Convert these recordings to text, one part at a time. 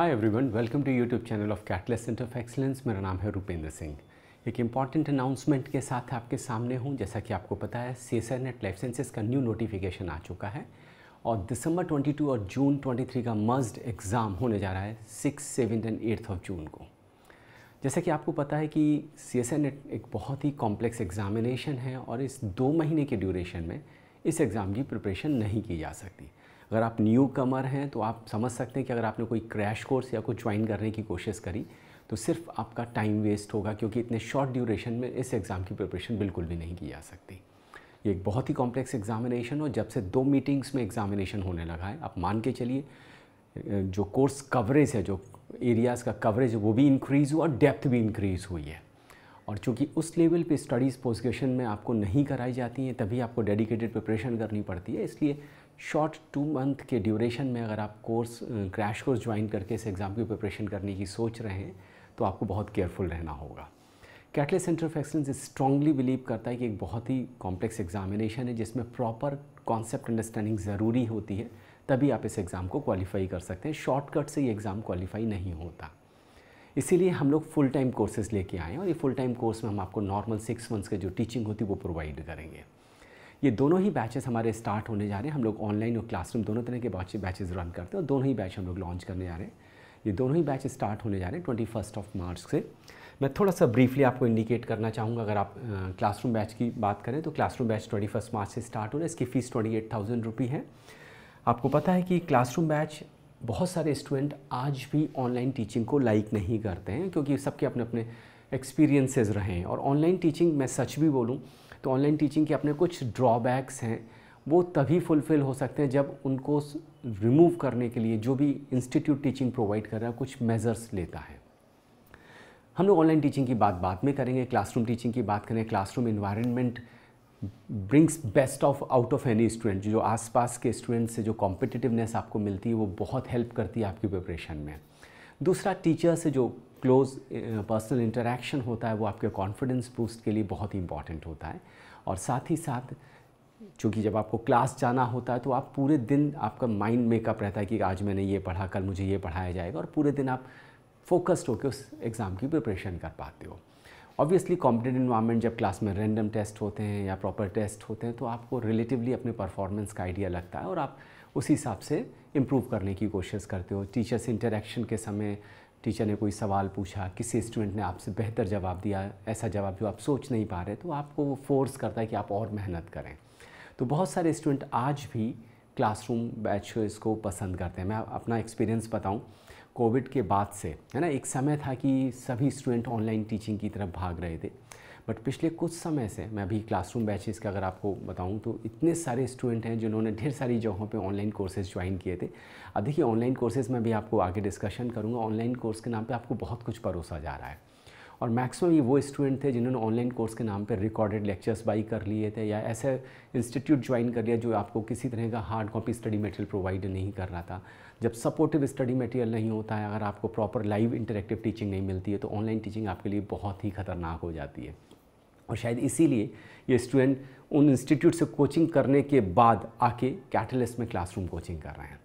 hi everyone welcome to YouTube channel of catalyst centre of excellence मेरा नाम है रुपेंद्र सिंह एक इंपॉर्टेंट अनाउंसमेंट के साथ आपके सामने हूँ जैसा कि आपको पता है सीएसआर नेट लाइफ साइंसेज का न्यू नोटिफिकेशन आ चुका है और दिसंबर 22 और जून 23 का मस्ड एग्ज़ाम होने जा रहा है six seven and eighth of June को जैसा कि आपको पता है कि सी एस नेट एक बहुत ही कॉम्प्लेक्स एग्ज़ामिनेशन है और इस दो महीने के ड्यूरेशन में इस एग्ज़ाम की प्रिपरेशन नहीं की जा सकती अगर आप न्यू कमर हैं तो आप समझ सकते हैं कि अगर आपने कोई क्रैश कोर्स या कुछ ज्वाइन करने की कोशिश करी तो सिर्फ आपका टाइम वेस्ट होगा क्योंकि इतने शॉर्ट ड्यूरेशन में इस एग्ज़ाम की प्रिपरेशन बिल्कुल भी नहीं की जा सकती ये एक बहुत ही कॉम्प्लेक्स एग्जामिनेशन और जब से दो मीटिंग्स में एग्जामिनेशन होने लगा है आप मान के चलिए जो कोर्स कवरेज है जो एरियाज़ का कवरेज है वो भी इंक्रीज़ हुआ और डेप्थ भी इंक्रीज़ हुई है और चूँकि उस लेवल पे स्टडीज़ पोस्ट में आपको नहीं कराई जाती हैं तभी आपको डेडिकेटेड प्रिपरेशन करनी पड़ती है इसलिए शॉर्ट टू मंथ के ड्यूरेशन में अगर आप कोर्स क्रैश कोर्स ज्वाइन करके इस एग्ज़ाम की प्रिपरेशन करने की सोच रहे हैं तो आपको बहुत केयरफुल रहना होगा catalyst centre of excellence strongly believe करता है कि एक बहुत ही कॉम्प्लेक्स एग्जामिनेशन है जिसमें प्रॉपर कॉन्सेप्ट अंडरस्टैंडिंग ज़रूरी होती है तभी आप इस एग्ज़ाम को क्वालिफाई कर सकते हैं शॉर्टकट से ये एग्ज़ाम क्वालिफाई नहीं होता इसीलिए हम लोग फुल टाइम कोर्सेज़ लेके आए हैं और ये फुल टाइम कोर्स में हम आपको नॉर्मल सिक्स मंथ्स के जो टीचिंग होती है वो प्रोवाइड करेंगे ये दोनों ही बैचेस हमारे स्टार्ट होने जा रहे हैं हम लोग ऑनलाइन और क्लासरूम दोनों तरह के बच्चे बैचेज रन करते हैं और दोनों ही बैच हम लोग लॉन्च करने जा रहे हैं ये दोनों ही बैच स्टार्ट होने जा रहे हैं ट्वेंटी फर्स्ट ऑफ मार्च से मैं थोड़ा सा ब्रीफली आपको इंडिकेट करना चाहूँगा अगर आप क्लासरूम बैच की बात करें तो classroom batch twenty first March से स्टार्ट हो रहा है इसकी fees twenty eight thousand rupee है आपको पता है कि क्लासरूम बैच बहुत सारे स्टूडेंट आज भी ऑनलाइन टीचिंग को लाइक नहीं करते हैं क्योंकि सबके अपने अपने एक्सपीरियंसेस रहे हैं और ऑनलाइन टीचिंग मैं सच भी बोलूँ तो ऑनलाइन टीचिंग के अपने कुछ ड्रॉबैक्स हैं वो तभी फुलफ़िल हो सकते हैं जब उनको रिमूव करने के लिए जो भी इंस्टीट्यूट टीचिंग प्रोवाइड कर रहा है कुछ मेज़र्स लेता है हम लोग ऑनलाइन टीचिंग की बात बाद में करेंगे क्लासरूम टीचिंग की बात करें classroom environment brings best of out of any student जो आसपास के स्टूडेंट से जो कॉम्पिटिटिवनेस आपको मिलती है वो बहुत हेल्प करती है आपकी प्रिपरेशन में दूसरा टीचर से जो क्लोज पर्सनल इंटरेक्शन होता है वो आपके कॉन्फिडेंस बूस्ट के लिए बहुत ही इंपॉर्टेंट होता है और साथ ही साथ चूँकि जब आपको क्लास जाना होता है तो आप पूरे दिन आपका माइंड मेकअप रहता है कि आज मैंने ये पढ़ा कल मुझे ये पढ़ाया जाएगा और पूरे दिन आप फोकस्ड होकर उस एग्ज़ाम की प्रिपरेशन कर पाते हो ऑब्वियसली कॉम्पिटेटिव इन्वायरमेंट जब क्लास में रैंडम टेस्ट होते हैं या प्रॉपर टेस्ट होते हैं तो आपको रिलेटिवली अपने परफॉर्मेंस का आइडिया लगता है और आप उसी हिसाब से इम्प्रूव करने की कोशिश करते हो टीचर्स इंटरेक्शन के समय टीचर ने कोई सवाल पूछा किसी स्टूडेंट ने आपसे बेहतर जवाब दिया ऐसा जवाब जो आप सोच नहीं पा रहे तो आपको वो फोर्स करता है कि आप और मेहनत करें तो बहुत सारे स्टूडेंट आज भी क्लासरूम बैच इसको पसंद करते हैं मैं अपना एक्सपीरियंस बताऊं कोविड के बाद से है ना एक समय था कि सभी स्टूडेंट ऑनलाइन टीचिंग की तरफ भाग रहे थे बट पिछले कुछ समय से मैं अभी क्लासरूम बैचेस का अगर आपको बताऊँ तो इतने सारे स्टूडेंट हैं जिन्होंने ढेर सारी जगहों पर ऑनलाइन कोर्सेज ज्वाइन किए थे अब देखिए ऑनलाइन कोर्सेज़ में भी आपको आगे डिस्कशन करूँगा ऑनलाइन कोर्स के नाम पर आपको बहुत कुछ परोसा जा रहा है और मैक्सिमम ये वो स्टूडेंट थे जिन्होंने ऑनलाइन कोर्स के नाम पर रिकॉर्डेड लेक्चर्स बाई कर लिए थे या ऐसे इंस्टीट्यूट ज्वाइन कर लिया जो आपको किसी तरह का hard copy study material provide नहीं कर रहा था जब सपोर्टिव स्टडी मटेरियल नहीं होता है अगर आपको प्रॉपर लाइव इंटरेक्टिव टीचिंग नहीं मिलती है तो ऑनलाइन टीचिंग आपके लिए बहुत ही खतरनाक हो जाती है और शायद इसीलिए ये स्टूडेंट उन इंस्टीट्यूट से कोचिंग करने के बाद आके कैटलिस्ट में क्लासरूम कोचिंग कर रहे हैं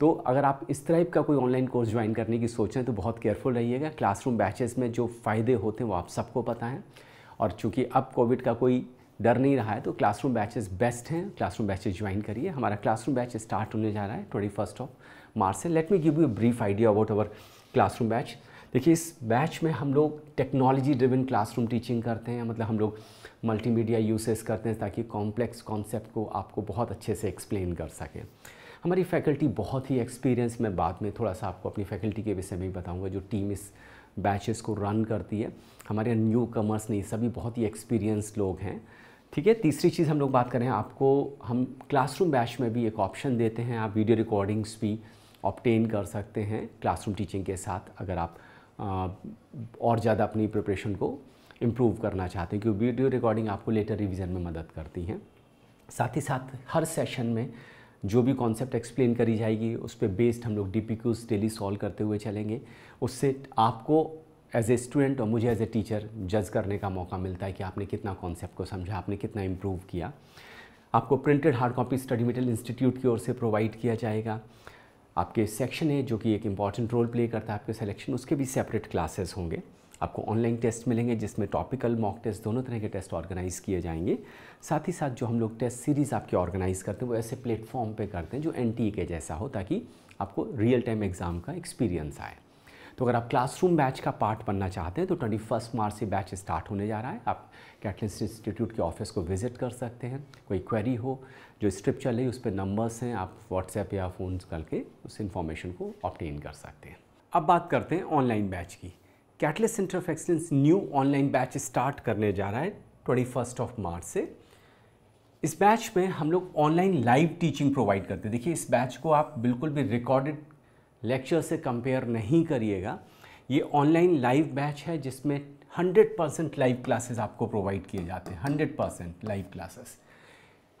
तो अगर आप इस टाइप का कोई ऑनलाइन कोर्स ज्वाइन करने की सोच रहे हैं तो बहुत केयरफुल रहिएगा क्लासरूम बैचेस में जो फ़ायदे होते हैं वो आप सबको पता है और चूँकि अब कोविड का कोई डर नहीं रहा है तो क्लासरूम बैचेस बेस्ट हैं क्लासरूम बैचेस ज्वाइन करिए हमारा क्लासरूम बैच स्टार्ट होने जा रहा है ट्वेंटी फर्स्ट ऑफ मार्च से let me give you brief idea about our classroom batch देखिए इस बैच में हम लोग टेक्नोलॉजी ड्रिवन क्लासरूम टीचिंग करते हैं मतलब हम लोग मल्टीमीडिया यूसेस करते हैं ताकि कॉम्प्लेक्स कॉन्सेप्ट को आपको बहुत अच्छे से एक्सप्लेन कर सकें हमारी फैकल्टी बहुत ही एक्सपीरियंस मैं बाद में थोड़ा सा आपको अपनी फैकल्टी के विषय में भी बताऊँगा जो टीम इस बैचेस को रन करती है हमारे न्यू कमर्स नहीं सभी बहुत ही एक्सपीरियंस लोग हैं ठीक है तीसरी चीज़ हम लोग बात करें आपको हम क्लासरूम बैच में भी एक ऑप्शन देते हैं आप वीडियो रिकॉर्डिंग्स भी ऑप्टेन कर सकते हैं क्लासरूम टीचिंग के साथ अगर आप और ज़्यादा अपनी प्रिपरेशन को इम्प्रूव करना चाहते हैं क्योंकि वीडियो रिकॉर्डिंग आपको लेटर रिवीजन में मदद करती हैं साथ ही साथ हर सेशन में जो भी कॉन्सेप्ट एक्सप्लेन करी जाएगी उस पर बेस्ड हम लोग D P Qs daily solve करते हुए चलेंगे उससे आपको एज ए स्टूडेंट और मुझे एज ए टीचर जज करने का मौका मिलता है कि आपने कितना कॉन्सेप्ट को समझा आपने कितना इम्प्रूव किया आपको printed hard copy study material institute की ओर से प्रोवाइड किया जाएगा आपके सेक्शन है जो कि एक इम्पॉर्टेंट रोल प्ले करता है आपके सेलेक्शन उसके भी सेपरेट क्लासेस होंगे आपको ऑनलाइन टेस्ट मिलेंगे जिसमें टॉपिकल मॉक टेस्ट दोनों तरह के टेस्ट ऑर्गेनाइज़ किए जाएंगे साथ ही साथ जो हम लोग टेस्ट सीरीज़ आपके ऑर्गेनाइज़ करते हैं वो ऐसे प्लेटफॉर्म पे करते हैं जो एन e के जैसा हो ताकि आपको रियल टाइम एग्ज़ाम का एक्सपीरियंस आए तो अगर आप क्लासरूम बैच का पार्ट बनना चाहते हैं तो ट्वेंटी फर्स्ट मार्च से बैच स्टार्ट होने जा रहा है आप कैटलिस्ट इंस्टीट्यूट के ऑफिस को विजिट कर सकते हैं कोई क्वेरी हो जो स्ट्रिप चल रही उस पर नंबर्स हैं आप व्हाट्सएप या फ़ोन करके उस इन्फॉर्मेशन को ऑप्टेन कर सकते हैं अब बात करते हैं ऑनलाइन बैच की catalyst centre of excellence new online batch start करने जा रहा है ट्वेंटी फर्स्ट ऑफ मार्च से इस बैच में हम लोग ऑनलाइन लाइव टीचिंग प्रोवाइड करते हैं देखिए इस बैच को आप बिल्कुल भी रिकॉर्डेड लेक्चर से कंपेयर नहीं करिएगा ये ऑनलाइन लाइव बैच है जिसमें 100 परसेंट लाइव क्लासेस आपको प्रोवाइड किए जाते हैं 100 percent live classes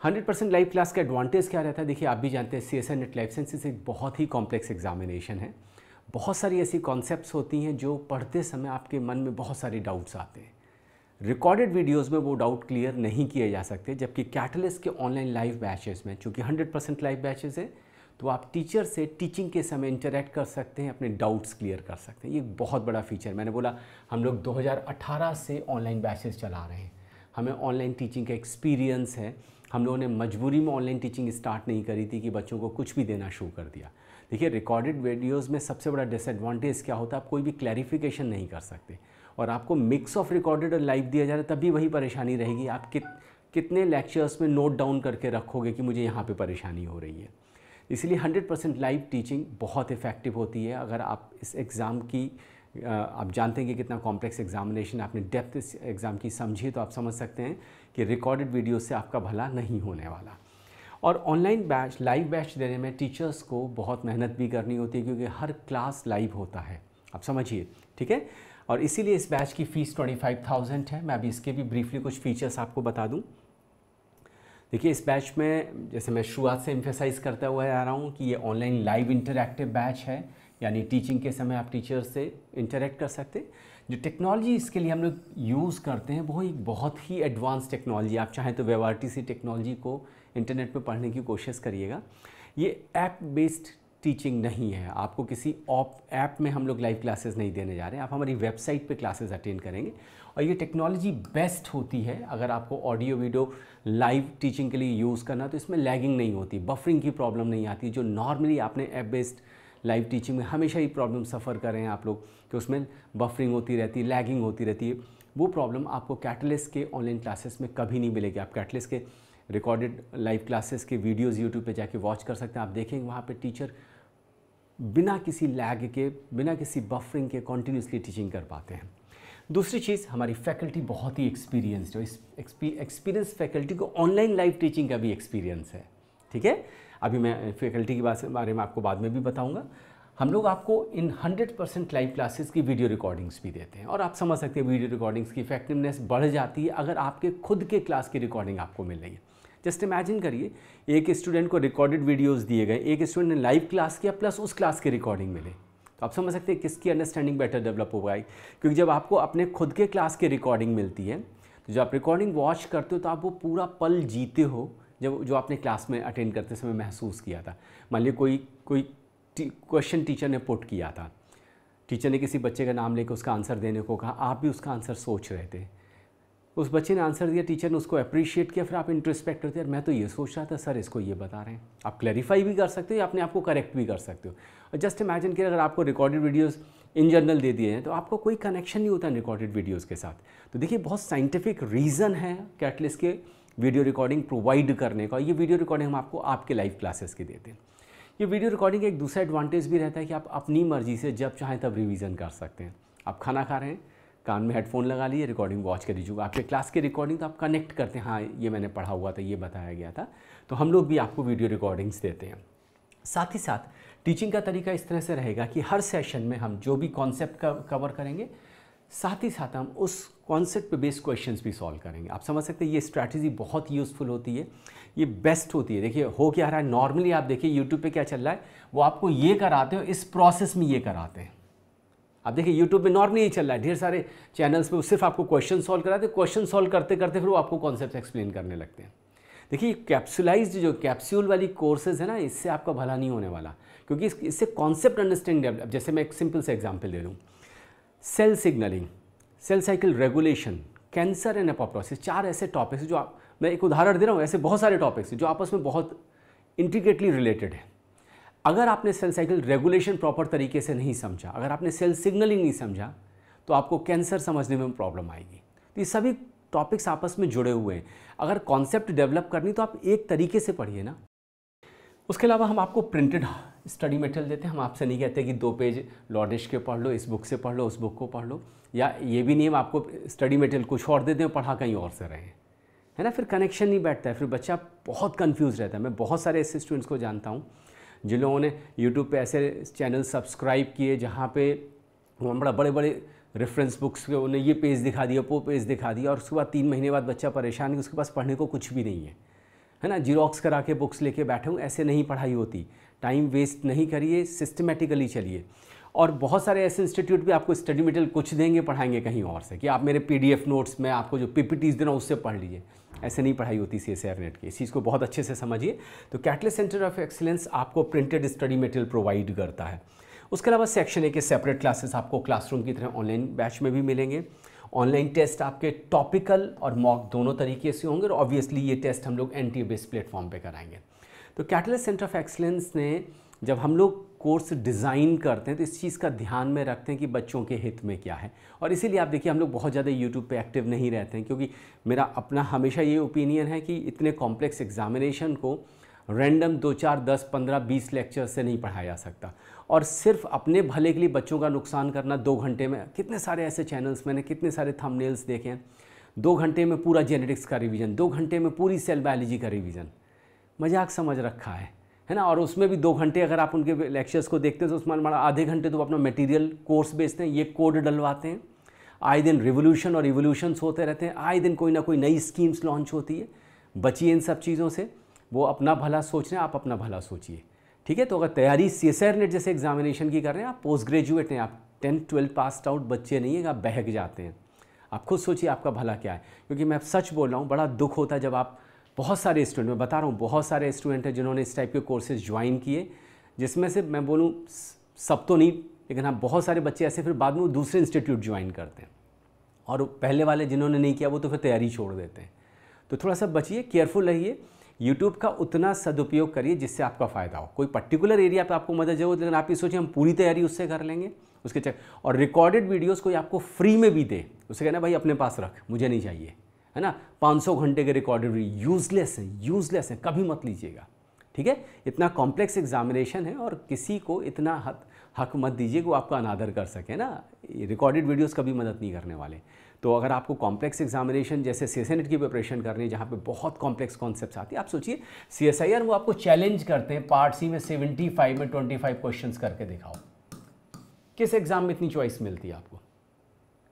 100 percent live class का एडवांटेज क्या रहता है देखिए आप भी जानते हैं C S N NET life sciences एक बहुत ही कॉम्प्लेक्स एग्जामिनेशन है बहुत सारी ऐसी कॉन्सेप्ट्स होती हैं जो पढ़ते समय आपके मन में बहुत सारे डाउट्स आते हैं रिकॉर्डेड वीडियोज़ में वो डाउट क्लियर नहीं किए जा सकते जबकि कैटलिस्ट के ऑनलाइन लाइव बैचेज में चूँकि हंड्रेड परसेंट लाइव बैचेज है तो आप टीचर से टीचिंग के समय इंटरेक्ट कर सकते हैं अपने डाउट्स क्लियर कर सकते हैं ये बहुत बड़ा फीचर मैंने बोला हम लोग 2018 से ऑनलाइन बैचेस चला रहे हैं हमें ऑनलाइन टीचिंग का एक्सपीरियंस है हम लोगों ने मजबूरी में ऑनलाइन टीचिंग स्टार्ट नहीं करी थी कि बच्चों को कुछ भी देना शुरू कर दिया देखिए रिकॉर्डेड वीडियोज़ में सबसे बड़ा डिसएडवांटेज क्या होता है आप कोई भी क्लैरिफिकेशन नहीं कर सकते और आपको मिक्स ऑफ रिकॉर्डेड और लाइव दिया जा रहा है तभी वही परेशानी रहेगी आप कित कितने लेक्चर्स में नोट डाउन करके रखोगे कि मुझे यहाँ पे परेशानी हो रही है इसलिए 100 परसेंट लाइव टीचिंग बहुत इफ़ेक्टिव होती है अगर आप इस एग्ज़ाम की आप जानते हैं कि कितना कॉम्प्लेक्स एग्जामिनेशन आपने डेप्थ इस एग्ज़ाम की समझी तो आप समझ सकते हैं कि रिकॉर्डेड वीडियो से आपका भला नहीं होने वाला और ऑनलाइन बैच लाइव बैच देने में टीचर्स को बहुत मेहनत भी करनी होती है क्योंकि हर क्लास लाइव होता है आप समझिए ठीक है और इसीलिए इस बैच की फ़ीस 25,000 है मैं अभी इसके भी ब्रीफली कुछ फीचर्स आपको बता दूं देखिए इस बैच में जैसे मैं शुरुआत से एम्फेसाइज करता हुआ आ रहा हूँ कि ये ऑनलाइन लाइव इंटरेक्टिव बैच है यानी टीचिंग के समय आप टीचर से इंटरेक्ट कर सकते जो टेक्नोलॉजी इसके लिए हम लोग यूज़ करते हैं वो एक बहुत ही एडवांस टेक्नोलॉजी आप चाहें तो व्यवहार सी टेक्नोलॉजी को इंटरनेट पर पढ़ने की कोशिश करिएगा ये ऐप बेस्ड टीचिंग नहीं है आपको किसी ऑप ऐप में हम लोग लाइव क्लासेस नहीं देने जा रहे हैं आप हमारी वेबसाइट पे क्लासेस अटेंड करेंगे और ये टेक्नोलॉजी बेस्ट होती है अगर आपको ऑडियो वीडियो लाइव टीचिंग के लिए यूज़ करना तो इसमें लैगिंग नहीं होती बफरिंग की प्रॉब्लम नहीं आती जो नॉर्मली आपने ऐप बेस्ड लाइव टीचिंग में हमेशा ही प्रॉब्लम सफ़र कर रहे हैं आप लोग कि उसमें बफरिंग होती रहती है लैगिंग होती रहती है वो प्रॉब्लम आपको कैटलिस के ऑनलाइन क्लासेस में कभी नहीं मिलेगी आप कैटलिस के रिकॉर्डेड लाइव क्लासेस के वीडियोस यूट्यूब पे जाके वॉच कर सकते हैं आप देखेंगे वहाँ पे टीचर बिना किसी लैग के बिना किसी बफरिंग के कॉन्टीन्यूसली टीचिंग कर पाते हैं दूसरी चीज़ हमारी फैकल्टी बहुत ही एक्सपीरियंस्ड है एक्सपीरियंस फैकल्टी को ऑनलाइन लाइव टीचिंग का भी एक्सपीरियंस है ठीक है अभी मैं फैकल्टी के बारे में आपको बाद में भी बताऊंगा हम लोग आपको इन 100 परसेंट लाइव क्लासेस की वीडियो रिकॉर्डिंग्स भी देते हैं और आप समझ सकते हैं वीडियो रिकॉर्डिंग्स की इफेक्टिवनेस बढ़ जाती है अगर आपके खुद के क्लास की रिकॉर्डिंग आपको मिल रही है जस्ट इमेजिन करिए एक स्टूडेंट को रिकॉर्डेड वीडियोस दिए गए एक स्टूडेंट ने लाइव क्लास किया प्लस उस क्लास के रिकॉर्डिंग मिले तो आप समझ सकते हैं किसकी अंडरस्टैंडिंग बेटर डेवलप हो पाएगी क्योंकि जब आपको अपने खुद के क्लास की रिकॉर्डिंग मिलती है तो जब आप रिकॉर्डिंग वॉच करते हो तो आप वो पूरा पल जीते हो जब जो आपने क्लास में अटेंड करते समय महसूस किया था मान लीजिए कोई कोई क्वेश्चन टीचर ने पुट किया था टीचर ने किसी बच्चे का नाम लेकर उसका आंसर देने को कहा आप भी उसका आंसर सोच रहे थे उस बच्चे ने आंसर दिया टीचर ने उसको अप्रिशिएट किया फिर आप इंट्रोस्पेक्ट करते हैं मैं तो ये सोच रहा था सर इसको ये बता रहे हैं आप क्लैरिफाई भी कर सकते हो या अपने आप को करेक्ट भी कर सकते हो और जस्ट इमेजिन कि अगर आपको रिकॉर्डेड वीडियोस इन जनरल दे दिए हैं तो आपको कोई कनेक्शन नहीं होता रिकॉर्डेड वीडियोज़ के साथ तो देखिए बहुत साइंटिफिक रीज़न है कैटलिस के वीडियो रिकॉर्डिंग प्रोवाइड करने का ये वीडियो रिकॉर्डिंग हम आपको आपके लाइव क्लासेस की देते हैं ये वीडियो रिकॉर्डिंग एक दूसरा एडवांटेज भी रहता है कि आप अपनी मर्जी से जब चाहें तब रिवीजन कर सकते हैं आप खाना खा रहे हैं कान में हेडफोन लगा लिए रिकॉर्डिंग वॉच कर लीजिएगा आपके क्लास के रिकॉर्डिंग तो आप कनेक्ट करते हैं हाँ ये मैंने पढ़ा हुआ था ये बताया गया था तो हम लोग भी आपको वीडियो रिकॉर्डिंग्स देते हैं साथ ही साथ टीचिंग का तरीका इस तरह से रहेगा कि हर सेशन में हम जो भी कॉन्सेप्ट का कवर करेंगे साथ ही साथ हम उस कॉन्सेप्ट पे बेस्ड क्वेश्चंस भी सॉल्व करेंगे आप समझ सकते हैं ये स्ट्रैटेजी बहुत यूज़फुल होती है ये बेस्ट होती है देखिए हो क्या रहा है नॉर्मली आप देखिए यूट्यूब पे क्या चल रहा है वो आपको ये कराते हो इस प्रोसेस में ये कराते हैं अब देखिए यूट्यूब में नॉर्मली यही चल रहा है ढेर सारे चैनल्स में सिर्फ आपको क्वेश्चन सॉल्व कराते क्वेश्चन सॉल्व करते करते फिर वो आपको कॉन्सेप्ट एक्सप्लेन करने लगते हैं देखिए कैप्सुलाइज जो कैप्सूल वाली कोर्सेज है ना इससे आपका भला नहीं होने वाला क्योंकि इससे कॉन्सेप्ट अंडरस्टैंड डेवलप जैसे मैं एक सिंपल से एग्जाम्पल दे दूँ cell signalling cell cycle regulation cancer and apoptosis चार ऐसे टॉपिक्स जो आप मैं एक उदाहरण दे रहा हूँ ऐसे बहुत सारे टॉपिक्स जो आपस में बहुत इंटीग्रेटली रिलेटेड है अगर आपने सेल साइकिल रेगुलेशन प्रॉपर तरीके से नहीं समझा अगर आपने सेल सिग्नलिंग नहीं समझा तो आपको कैंसर समझने में प्रॉब्लम आएगी तो ये सभी टॉपिक्स आपस में जुड़े हुए हैं अगर कॉन्सेप्ट डेवलप करनी तो आप एक तरीके से पढ़िए ना उसके अलावा हम आपको प्रिंटेड स्टडी मटेरियल देते हैं हम आपसे नहीं कहते कि दो पेज लॉडिश के पढ़ लो इस बुक से पढ़ लो उस बुक को पढ़ लो या ये भी नहीं हम आपको स्टडी मटेरियल कुछ और दे दें पढ़ा कहीं और से रहें है ना फिर कनेक्शन नहीं बैठता है फिर बच्चा बहुत कंफ्यूज रहता है मैं बहुत सारे ऐसे स्टूडेंट्स को जानता हूँ जिन लोगों ने यूट्यूब पे ऐसे चैनल सब्सक्राइब किए जहाँ पे बड़ा बड़े बड़े रेफरेंस बुक्स के उन्हें ये पेज दिखा दिया वो पेज दिखा दिया और उसके बाद तीन महीने बाद बच्चा परेशान है उसके पास पढ़ने को कुछ भी नहीं है है ना जीरोक्स करा के बुक्स लेके बैठे हूँ ऐसे नहीं पढ़ाई होती टाइम वेस्ट नहीं करिए सिस्टमेटिकली चलिए और बहुत सारे ऐसे इंस्टीट्यूट भी आपको स्टडी मटेरियल कुछ देंगे पढ़ाएंगे कहीं और से कि आप मेरे पी नोट्स में आपको जो पी देना उससे पढ़ लीजिए ऐसे नहीं पढ़ाई होती सी एस नेट की इस चीज़ को बहुत अच्छे से समझिए तो कैटले सेंटर ऑफ एक्सीलेंस आपको प्रिंटेड स्टडी मटेरियल प्रोवाइड करता है उसके अलावा सेक्शन ए के सेपरेट क्लासेस आपको क्लासरूम की तरह ऑनलाइन बैच में भी मिलेंगे ऑनलाइन टेस्ट आपके टॉपिकल और मॉक दोनों तरीके से होंगे और ऑब्वियसली ये टेस्ट हम लोग एन टी बेस प्लेटफॉर्म पर कराएंगे तो कैटलिस्ट सेंटर ऑफ एक्सीलेंस ने जब हम लोग कोर्स डिज़ाइन करते हैं तो इस चीज़ का ध्यान में रखते हैं कि बच्चों के हित में क्या है और इसीलिए आप देखिए हम लोग बहुत ज़्यादा यूट्यूब पे एक्टिव नहीं रहते हैं क्योंकि मेरा अपना हमेशा ये ओपिनियन है कि इतने कॉम्प्लेक्स एग्जामिनेशन को रैंडम दो चार दस पंद्रह बीस लेक्चर से नहीं पढ़ाया जा सकता और सिर्फ अपने भले के लिए बच्चों का नुकसान करना दो घंटे में कितने सारे ऐसे चैनल्स मैंने कितने सारे थंबनेल्स देखे हैं दो घंटे में पूरा जेनेटिक्स का रिवीजन दो घंटे में पूरी सेल बायोलॉजी का रिवीजन मजाक समझ रखा है है ना और उसमें भी दो घंटे अगर आप उनके लेक्चर्स को देखते हैं तो उसमें हमारा आधे घंटे तो अपना मटेरियल कोर्स बेचते हैं ये कोड डलवाते हैं आए दिन रिवोल्यूशन और रिवोल्यूशंस होते रहते हैं आए दिन कोई ना कोई नई स्कीम्स लॉन्च होती है बचिए इन सब चीज़ों से वो अपना भला सोच रहे हैं आप अपना भला सोचिए ठीक है तो अगर तैयारी सी एस नेट जैसे एग्जामिनेशन की कर रहे हैं आप पोस्ट ग्रेजुएट हैं आप टेंथ ट्वेल्थ पास आउट बच्चे नहीं है आप बहक जाते हैं आप खुद सोचिए आपका भला क्या है क्योंकि मैं सच बोल रहा हूँ बड़ा दुख होता है जब आप बहुत सारे स्टूडेंट मैं बता रहा हूँ बहुत सारे स्टूडेंट हैं जिन्होंने इस टाइप के कोर्सेज ज्वाइन किए जिसमें से मैं बोलूँ सब तो नहीं लेकिन हाँ बहुत सारे बच्चे ऐसे फिर बाद में दूसरे इंस्टीट्यूट ज्वाइन करते हैं और पहले वाले जिन्होंने नहीं किया वो तो फिर तैयारी छोड़ देते हैं तो थोड़ा सा बचिए केयरफुल रहिए यूट्यूब का उतना सदुपयोग करिए जिससे आपका फ़ायदा हो कोई पर्टिकुलर एरिया पे आपको मदद जरूरत लेकिन आप ये सोचिए हम पूरी तैयारी उससे कर लेंगे उसके चेक और रिकॉर्डेड वीडियोस कोई आपको फ्री में भी दे उसे कहना भाई अपने पास रख मुझे नहीं चाहिए है ना 500 घंटे के रिकॉर्डेड यूजलेस है यूजलेस है कभी मत लीजिएगा ठीक है इतना कॉम्प्लेक्स एग्जामिनेशन है और किसी को इतना हक हक मत दीजिए कि वो आपका अनादर कर सके ना रिकॉर्डेड वीडियोस कभी मदद नहीं करने वाले तो अगर आपको कॉम्प्लेक्स एग्जामिनेशन जैसे सी की प्रिपरेशन करनी है जहाँ पे बहुत कॉम्प्लेक्स कॉन्सेप्ट्स आती है आप सोचिए सी एस वो आपको चैलेंज करते हैं पार्ट सी में 75 में 25 क्वेश्चंस करके दिखाओ किस एग्ज़ाम में इतनी चॉइस मिलती है आपको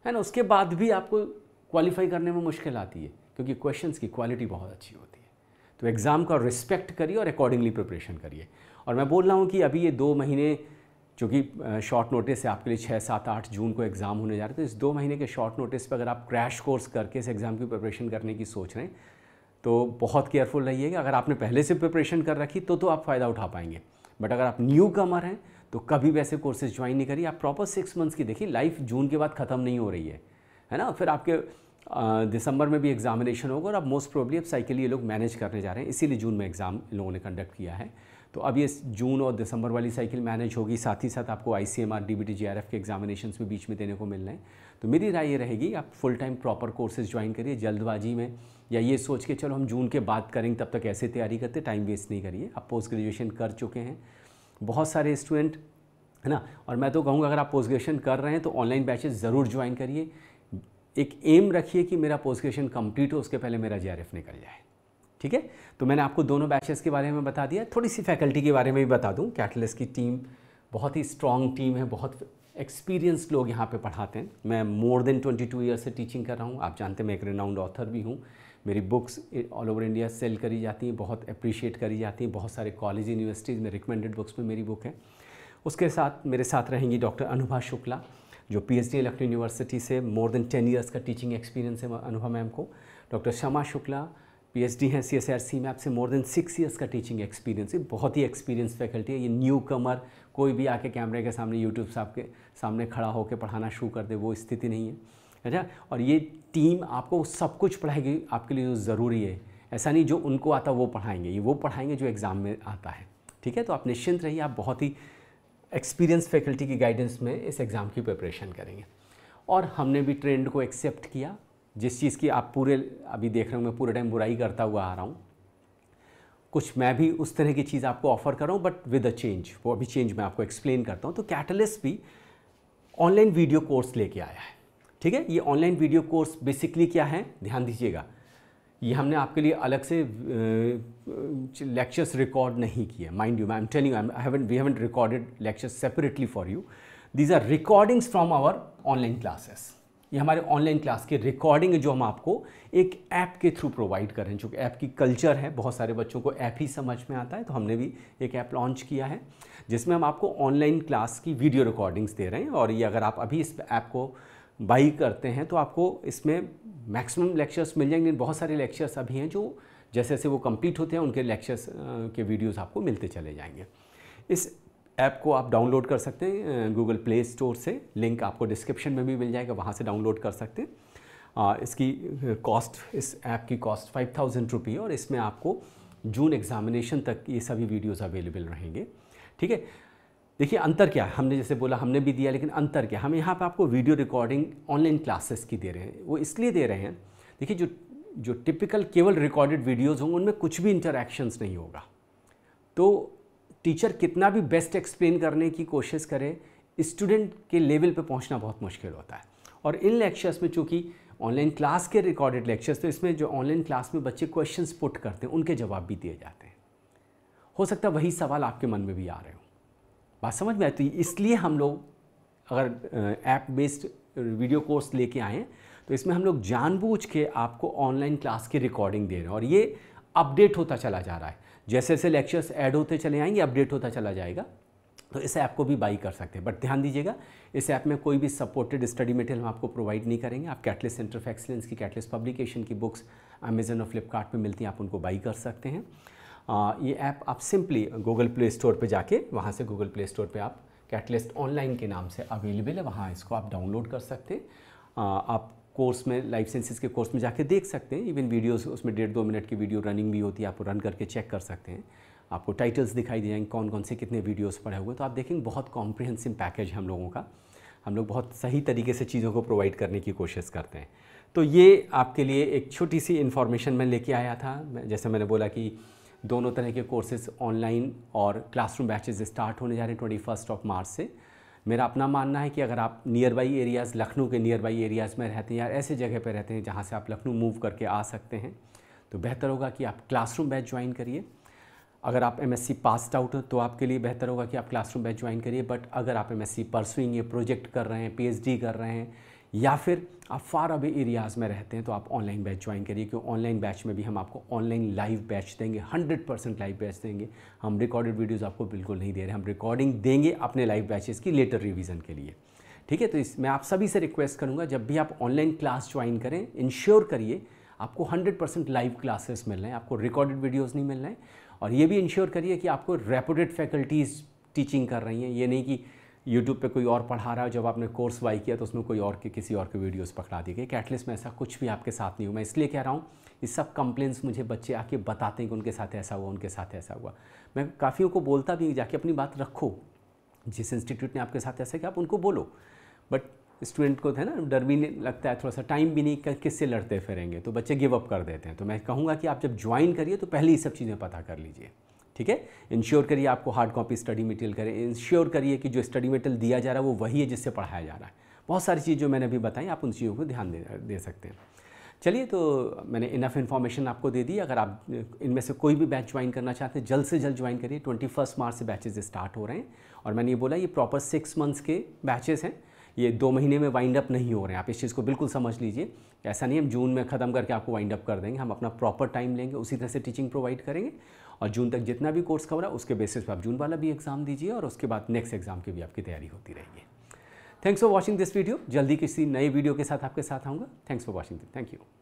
है ना उसके बाद भी आपको क्वालिफाई करने में मुश्किल आती है क्योंकि क्वेश्चंस की क्वालिटी बहुत अच्छी होती है तो एग्ज़ाम का रिस्पेक्ट करिए और अकॉर्डिंगली प्रिपरेशन करिए और मैं बोल रहा हूँ कि अभी ये दो महीने चूँकि शॉर्ट नोटिस है आपके लिए छः सात आठ जून को एग्ज़ाम होने जा रहे तो इस दो महीने के शॉर्ट नोटिस पर अगर आप क्रैश कोर्स करके इस एग्ज़ाम की प्रिपरेशन करने की सोच रहे हैं तो बहुत केयरफुल रहिएगा अगर आपने पहले से प्रिपरेशन कर रखी तो तो आप फ़ायदा उठा पाएंगे बट अगर आप न्यू कमर हैं तो कभी वैसे कोर्सेज ज्वाइन नहीं करिए आप प्रॉपर सिक्स मंथ्स की देखिए लाइफ जून के बाद ख़त्म नहीं हो रही है है ना फिर आपके दिसंबर में भी एग्जामिनेशन होगा और अब मोस्ट प्रोबली अब साइकिल ये लोग मैनेज करने जा रहे हैं इसीलिए जून में एग्ज़ाम लोगों ने कंडक्ट किया है तो अब ये जून और दिसंबर वाली साइकिल मैनेज होगी साथ ही साथ आपको I C M R D B T G R F के एग्जामिनेशन भी बीच में देने को मिल रहे हैं तो मेरी राय ये रहेगी आप full time proper courses join करिए जल्दबाजी में या ये सोच के चलो हम जून के बाद करेंगे तब तक ऐसे तैयारी करते टाइम वेस्ट नहीं करिए आप पोस्ट ग्रेजुएशन कर चुके हैं बहुत सारे स्टूडेंट है ना और मैं तो कहूँगा अगर आप पोस्ट ग्रेजुएशन कर रहे हैं तो ऑनलाइन बैचेज़ ज़रूर ज्वाइन करिए एक एम रखिए कि मेरा पोस्ट ग्रेजुएशन कंप्लीट हो उसके पहले मेरा जे निकल जाए ठीक है तो मैंने आपको दोनों बैचेस के बारे में बता दिया थोड़ी सी फैकल्टी के बारे में भी बता दूँ कैटलिस की टीम बहुत ही स्ट्रॉन्ग टीम है बहुत एक्सपीरियंस लोग यहाँ पे पढ़ाते हैं मैं मोर देन 22 ईयर से टीचिंग कर रहा हूँ आप जानते हैं मैं एक रिनाउंड ऑथर भी हूँ मेरी books all over India sell करी जाती हैं बहुत अप्रिशिएट करी जाती हैं बहुत सारे कॉलेज यूनिवर्सिटीज़ में रिकमेंडेड बुक्स में मेरी बुक है उसके साथ मेरे साथ रहेंगी डॉक्टर अनुभा शुक्ला जो पीएचडी लखनऊ यूनिवर्सिटी से मोर देन टेन इयर्स का टीचिंग एक्सपीरियंस है अनुभव मैम को डॉक्टर श्यामा शुक्ला पीएचडी हैं सी एस आर सी में आपसे मोर देन सिक्स ईयर्स का टीचिंग एक्सपीरियंस है बहुत ही एक्सपीरियंस फैकल्टी है ये न्यू कमर कोई भी आके कैमरे के सामने यूट्यूब साहब आपके सामने खड़ा होकर पढ़ाना शुरू कर दे वो स्थिति नहीं है अच्छा और ये टीम आपको सब कुछ पढ़ाएगी आपके लिए जो ज़रूरी है ऐसा नहीं जो उनको आता वो पढ़ाएंगे ये वो पढ़ाएंगे जो एग्ज़ाम में आता है ठीक है तो आप निश्चिंत रहिए आप बहुत ही एक्सपीरियंस फैकल्टी की गाइडेंस में इस एग्ज़ाम की प्रिपरेशन करेंगे और हमने भी ट्रेंड को एक्सेप्ट किया जिस चीज़ की आप पूरे अभी देख रहे हो मैं पूरे टाइम बुराई करता हुआ आ रहा हूँ कुछ मैं भी उस तरह की चीज़ आपको ऑफर कर रहा हूँ बट विद अ चेंज वो अभी चेंज मैं आपको एक्सप्लेन करता हूँ तो कैटलिस्ट भी ऑनलाइन वीडियो कोर्स लेके आया है ठीक है ये ऑनलाइन वीडियो कोर्स बेसिकली क्या है ध्यान दीजिएगा ये हमने आपके लिए अलग से लेक्चर्स रिकॉर्ड नहीं किए mind you I am telling I we haven't recorded lectures separately for you these are recordings from our online classes ये हमारे ऑनलाइन क्लास के रिकॉर्डिंग है जो हम आपको एक ऐप के थ्रू प्रोवाइड कर रहे हैं चूँकि ऐप की कल्चर है बहुत सारे बच्चों को ऐप ही समझ में आता है तो हमने भी एक ऐप लॉन्च किया है जिसमें हम आपको ऑनलाइन क्लास की वीडियो रिकॉर्डिंग्स दे रहे हैं और ये अगर आप अभी इस ऐप को बाई करते हैं तो आपको इसमें मैक्सिमम लेक्चर्स मिल जाएंगे बहुत सारे लेक्चर्स अभी हैं जो जैसे जैसे वो कंप्लीट होते हैं उनके लेक्चर्स के वीडियोस आपको मिलते चले जाएंगे इस ऐप को आप डाउनलोड कर सकते हैं गूगल प्ले स्टोर से लिंक आपको डिस्क्रिप्शन में भी मिल जाएगा वहाँ से डाउनलोड कर सकते हैं इसकी कॉस्ट इस ऐप की कॉस्ट फाइव थाउजेंड रुपी और इसमें आपको जून एग्ज़ामिनेशन तक ये सभी वीडियोज़ अवेलेबल रहेंगे ठीक है देखिए अंतर क्या है हमने जैसे बोला हमने भी दिया लेकिन अंतर क्या हम यहाँ पर आपको वीडियो रिकॉर्डिंग ऑनलाइन क्लासेस की दे रहे हैं वो इसलिए दे रहे हैं देखिए जो जो टिपिकल केवल रिकॉर्डेड वीडियोस होंगे उनमें कुछ भी इंटरेक्शंस नहीं होगा तो टीचर कितना भी बेस्ट एक्सप्लेन करने की कोशिश करे स्टूडेंट के लेवल पे पहुंचना बहुत मुश्किल होता है और इन लेक्चर्स में चूँकि ऑनलाइन क्लास के रिकॉर्डेड लेक्चर्स तो इसमें जो ऑनलाइन क्लास में बच्चे क्वेश्चंस पुट करते हैं उनके जवाब भी दिए जाते हैं हो सकता है वही सवाल आपके मन में भी आ रहे हो बात समझ में आई तो इसलिए हम लोग अगर ऐप बेस्ड वीडियो कोर्स लेके आए तो इसमें हम लोग जानबूझ के आपको ऑनलाइन क्लास की रिकॉर्डिंग दे रहे हैं और ये अपडेट होता चला जा रहा है जैसे जैसे लेक्चर्स ऐड होते चले आएंगे अपडेट होता चला जाएगा तो इस ऐप को भी बाई कर सकते हैं बट ध्यान दीजिएगा इस ऐप में कोई भी सपोर्टेड स्टडी मटेरियल हम आपको प्रोवाइड नहीं करेंगे आप कैटलिस सेंटर ऑफ एक्सीलेंस की कैटलिस पब्लिकेशन की बुक्स अमेजन और फ्लिपकार्ट मिलती हैं आप उनको बाई कर सकते हैं ये ऐप आप सिंपली गूगल प्ले स्टोर पर जाके वहाँ से गूगल प्ले स्टोर पर आप कैटलिस्ट ऑनलाइन के नाम से अवेलेबल है वहाँ इसको आप डाउनलोड कर सकते हैं आप कोर्स में लाइफ साइंसिस के कोर्स में जाके देख सकते हैं इवन वीडियोस उसमें डेढ़ दो मिनट की वीडियो रनिंग भी होती है आप रन करके चेक कर सकते हैं आपको टाइटल्स दिखाई दे जाएंगे कौन कौन से कितने वीडियोस पड़े हुए तो आप देखेंगे बहुत कॉम्प्रिहेंसिव पैकेज है हम लोगों का हम लोग बहुत सही तरीके से चीज़ों को प्रोवाइड करने की कोशिश करते हैं तो ये आपके लिए एक छोटी सी इन्फॉर्मेशन मैं लेके आया था जैसे मैंने बोला कि दोनों तरह के कोर्सेज ऑनलाइन और क्लासरूम बैचेज स्टार्ट होने जा रहे हैं ट्वेंटी फर्स्ट ऑफ मार्च से मेरा अपना मानना है कि अगर आप नियर बाई एरियाज़ लखनऊ के नियर बाई एरियाज़ में रहते हैं या ऐसे जगह पर रहते हैं जहाँ से आप लखनऊ मूव करके आ सकते हैं तो बेहतर होगा कि आप क्लासरूम बैच ज्वाइन करिए अगर आप M S C pass out हो तो आपके लिए बेहतर होगा कि आप क्लासरूम बैच ज्वाइन करिए बट अगर आप M S C pursuing project कर रहे हैं पी एच डी कर रहे हैं या फिर आप फार अवे एरियाज़ में रहते हैं तो आप ऑनलाइन बैच ज्वाइन करिए क्योंकि ऑनलाइन बैच में भी हम आपको ऑनलाइन लाइव बैच देंगे 100 परसेंट लाइव बैच देंगे हम रिकॉर्डेड वीडियोज़ आपको बिल्कुल नहीं दे रहे हम रिकॉर्डिंग देंगे अपने लाइव बैचेस की लेटर रिविज़न के लिए ठीक है तो इस मैं आप सभी से रिक्वेस्ट करूँगा जब भी आप ऑनलाइन क्लास ज्वाइन करें इंश्योर करिए आपको 100 परसेंट लाइव क्लासेस मिल रहे हैं आपको रिकॉर्डेड वीडियोज़ नहीं मिल रहे हैं और ये भी इंश्योर करिए कि आपको रेपुटेड फैकल्टीज़ टीचिंग कर रही हैं ये नहीं कि यूट्यूब पे कोई और पढ़ा रहा है जब आपने कोर्स वाई किया तो उसमें कोई और के किसी और के वीडियोस पकड़ा दिए गए कैटलिस्ट में ऐसा कुछ भी आपके साथ नहीं हुआ मैं इसलिए कह रहा हूँ ये सब कंप्लेंट्स मुझे बच्चे आके बताते हैं कि उनके साथ ऐसा हुआ उनके साथ ऐसा हुआ मैं काफ़ियों को बोलता भी जाके अपनी बात रखो जिस इंस्टीट्यूट ने आपके साथ ऐसा किया आप उनको बोलो बट स्टूडेंट को है ना डर भी नहीं लगता है थोड़ा सा टाइम भी नहीं कर किससे लड़ते फिरेंगे तो बच्चे गिव अप कर देते हैं तो मैं कहूँगा कि आप जब ज्वाइन करिए तो पहले ही सब चीज़ें पता कर लीजिए ठीक है इंश्योर करिए आपको हार्ड कॉपी स्टडी मटेरियल करें इंश्योर करिए कि जो स्टडी मटेरियल दिया जा रहा है वो वही है जिससे पढ़ाया जा रहा है बहुत सारी चीज़ जो मैंने अभी बताई आप उन चीज़ों को ध्यान दे, दे सकते हैं चलिए तो मैंने इनफ इन्फॉर्मेशन आपको दे दी अगर आप इनमें से कोई भी बैच ज्वाइन करना चाहते हैं जल्द से जल्द ज्वाइन करिए ट्वेंटी फर्स्ट मार्च से बैचेज स्टार्ट हो रहे हैं और मैंने ये बोला ये प्रॉपर सिक्स मंथ्स के बैचेज़ हैं ये दो महीने में वाइंड अप नहीं हो रहे हैं आप इस चीज़ को बिल्कुल समझ लीजिए ऐसा नहीं हम जून में ख़त्म करके आपको वाइंड अप कर देंगे हम अपना प्रॉपर टाइम लेंगे उसी तरह से टीचिंग प्रोवाइड करेंगे और जून तक जितना भी कोर्स कवर है उसके बेसिस पर आप जून वाला भी एग्ज़ाम दीजिए और उसके बाद नेक्स्ट एग्ज़ाम की भी आपकी तैयारी होती रहेगी thanks for watching this video जल्दी किसी नए वीडियो के साथ आपके साथ आऊँगा thanks for watching thank you